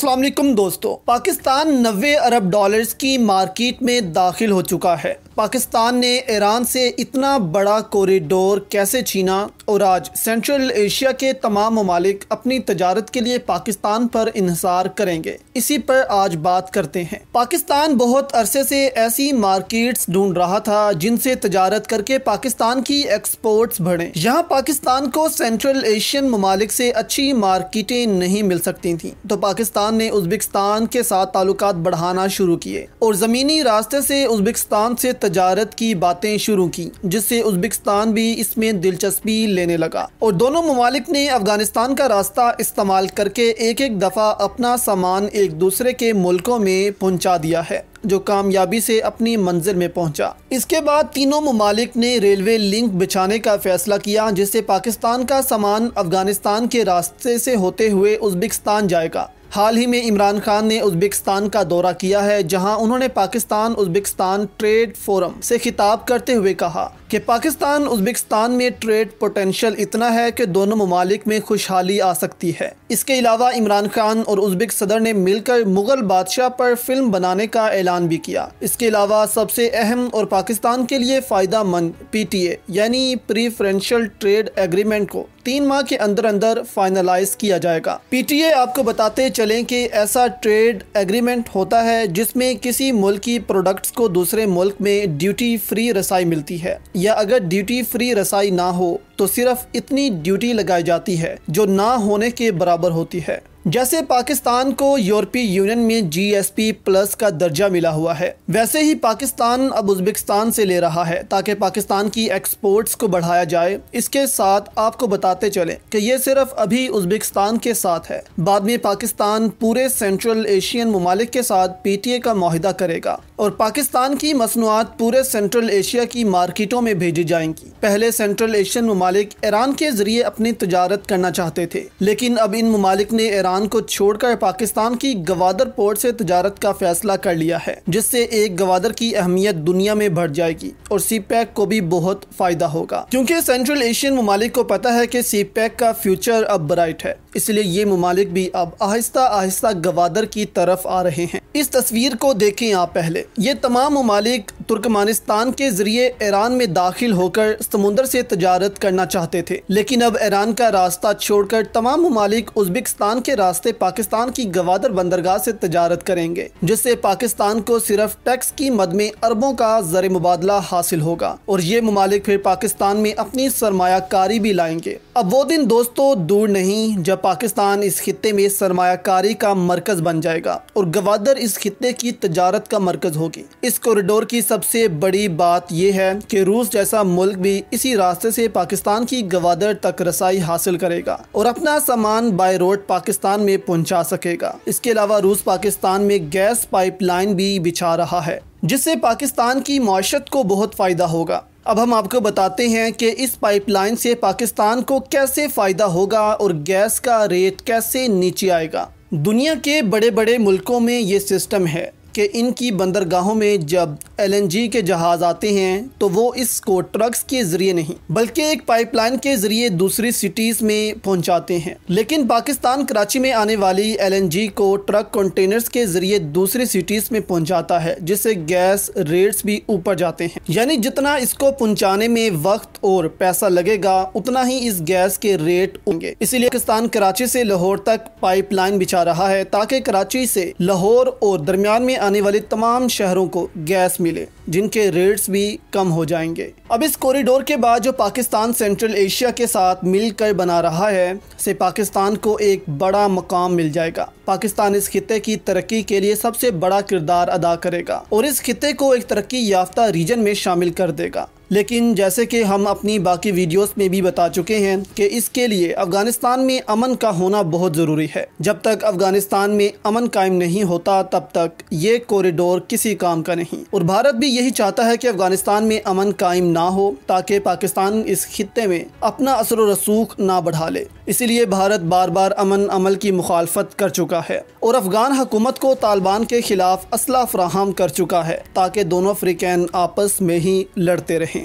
असलम दोस्तों पाकिस्तान नबे अरब डॉलर्स की मार्केट में दाखिल हो चुका है पाकिस्तान ने ईरान से इतना बड़ा कॉरिडोर कैसे छीना और आज सेंट्रल एशिया के तमाम ममालिक अपनी तजारत के लिए पाकिस्तान पर इंसार करेंगे इसी पर आज बात करते हैं पाकिस्तान बहुत अरसे से ऐसी मार्केट्स ढूंढ रहा था जिनसे तजारत करके पाकिस्तान की एक्सपोर्ट्स बढ़े यहाँ पाकिस्तान को सेंट्रल एशियन ममालिक से अच्छी मार्केटें नहीं मिल सकती थी तो पाकिस्तान ने उजबेकिस्तान के साथ ताल्लुक बढ़ाना शुरू किए और ज़मीनी रास्ते से उजबेकिस्तान से तजारत की बातें शुरू की जिससे उज्बेकिस्तान भी इसमें दिलचस्पी लेने लगा और दोनों ममालिक ने अफगानिस्तान का रास्ता इस्तेमाल करके एक एक दफ़ा अपना सामान एक दूसरे के मुल्कों में पहुँचा दिया है जो कामयाबी से अपनी मंजिल में पहुंचा। इसके बाद तीनों ममालिक ने रेलवे लिंक बिछाने का फैसला किया जिससे पाकिस्तान का सामान अफगानिस्तान के रास्ते से होते हुए उज्बेकिस्तान जाएगा हाल ही में इमरान खान ने उज़्बेकिस्तान का दौरा किया है जहां उन्होंने पाकिस्तान उज़्बेकिस्तान ट्रेड फोरम से खिताब करते हुए कहा कि पाकिस्तान उज़्बेकिस्तान में ट्रेड पोटेंशल इतना है कि दोनों ममालिक में खुशहाली आ सकती है इसके अलावा इमरान खान और उज़्बेक सदर ने मिलकर मुग़ल बादशाह पर फिल्म बनाने का ऐलान भी किया इसके अलावा सबसे अहम और पाकिस्तान के लिए फ़ायदा मंद पी टी एनि यानी प्रीफ्रेंशल ट्रेड एग्रीमेंट को तीन माह के अंदर अंदर फाइनलाइज किया जाएगा पी टी ए आपको बताते चलें कि ऐसा ट्रेड एग्रीमेंट होता है जिसमें किसी मुल्क की प्रोडक्ट्स को दूसरे मुल्क में ड्यूटी फ्री रसाई मिलती है या अगर ड्यूटी फ्री रसाई ना हो तो सिर्फ इतनी ड्यूटी लगाई जाती है जो ना होने के बराबर होती है जैसे पाकिस्तान को यूरोपीय यूनियन में जीएसपी प्लस का दर्जा मिला हुआ है वैसे ही पाकिस्तान अब उज्बेकिस्तान से ले रहा है ताकि पाकिस्तान की एक्सपोर्ट्स को बढ़ाया जाए इसके साथ आपको बताते चलें कि ये सिर्फ अभी उज्बेकिस्तान के साथ है बाद में पाकिस्तान पूरे सेंट्रल एशियन ममालिक के साथ पी का माहिदा करेगा और पाकिस्तान की मसनूआत पूरे सेंट्रल एशिया की मार्केटों में भेजी जाएंगी पहले सेंट्रल एशियन ममालिक ईरान के जरिए अपनी तजारत करना चाहते थे लेकिन अब इन ममालिक ने ईरान ईरान को छोड़कर पाकिस्तान की गवादर पोर्ट से तजारत का फैसला कर लिया है जिससे एक गवादर की अहमियत दुनिया में बढ़ जाएगी और सी पैक को भी बहुत फ़ायदा होगा क्योंकि सेंट्रल एशियन ममालिक को पता है कि सी पैक का फ्यूचर अब ब्राइट है इसलिए ये ममालिक भी अब आहिस्ता आहिस्ता गवादर की तरफ आ रहे हैं इस तस्वीर को देखें आप पहले ये तमाम ममालिक तुर्कमानिस्तान के जरिए ईरान में दाखिल होकर समुंदर से तजारत करना चाहते थे लेकिन अब ईरान का रास्ता छोड़कर तमाम ममालिक उज्बेकिस्तान के रास्ते पाकिस्तान की गवादर बंदरगाह से तजारत करेंगे जिससे पाकिस्तान को सिर्फ टैक्स की मद में अरबों का जर मुबादला हासिल होगा और ये ममालिक फिर पाकिस्तान में अपनी सरमाकारी भी लाएंगे अब वो दिन दोस्तों दूर नहीं जब पाकिस्तान इस खत्े में सरमाकारी का मरकज बन जाएगा और गवादर इस खत्े की तजारत का मरकज होगी इस कॉरिडोर की सब सबसे बड़ी बात यह है कि रूस जैसा मुल्क भी इसी रास्ते से पाकिस्तान की गवादर तक रसाई हासिल करेगा और अपना सामान बाय रोड पाकिस्तान में पहुंचा सकेगा इसके अलावा रूस पाकिस्तान में गैस पाइपलाइन भी बिछा रहा है जिससे पाकिस्तान की माशत को बहुत फ़ायदा होगा अब हम आपको बताते हैं कि इस पाइपलाइन से पाकिस्तान को कैसे फ़ायदा होगा और गैस का रेट कैसे नीचे आएगा दुनिया के बड़े बड़े मुल्कों में ये सिस्टम है कि इनकी बंदरगाहों में जब एलएनजी के जहाज़ आते हैं तो वो इसको ट्रक्स के ज़रिए नहीं बल्कि एक पाइपलाइन के ज़रिए दूसरी सिटीज़ में पहुंचाते हैं लेकिन पाकिस्तान कराची में आने वाली एलएनजी को ट्रक कंटेनर्स के ज़रिए दूसरी सिटीज़ में पहुंचाता है जिससे गैस रेट्स भी ऊपर जाते हैं यानी जितना इसको पहुँचाने में वक्त और पैसा लगेगा उतना ही इस गैस के रेट होंगे इसीलिए पाकिस्तान कराची से लाहौर तक लाइन बिछा रहा है ताकि कराची से लाहौर और दरमियान में आने वाले तमाम शहरों को गैस मिले जिनके रेट्स भी कम हो जाएंगे अब इस कॉरिडोर के बाद जो पाकिस्तान सेंट्रल एशिया के साथ मिलकर बना रहा है से पाकिस्तान को एक बड़ा मकाम मिल जाएगा पाकिस्तान इस खत्े की तरक्की के लिए सबसे बड़ा किरदार अदा करेगा और इस खत्े को एक तरक्की याफ्ता रीजन में शामिल कर देगा लेकिन जैसे कि हम अपनी बाकी वीडियोस में भी बता चुके हैं कि इसके लिए अफ़गानिस्तान में अमन का होना बहुत ज़रूरी है जब तक अफ़गानिस्तान में अमन कायम नहीं होता तब तक ये कॉरिडोर किसी काम का नहीं और भारत भी यही चाहता है कि अफ़गानिस्तान में अमन कायम ना हो ताकि पाकिस्तान इस खत्े में अपना असर रसूख ना बढ़ा ले इसीलिए भारत बार बार अमन अमल की मुखालफत कर चुका है और अफगान हुकूमत को तालिबान के खिलाफ असला फ्राहम कर चुका है ताकि दोनों अफ्रीकन आपस में ही लड़ते रहें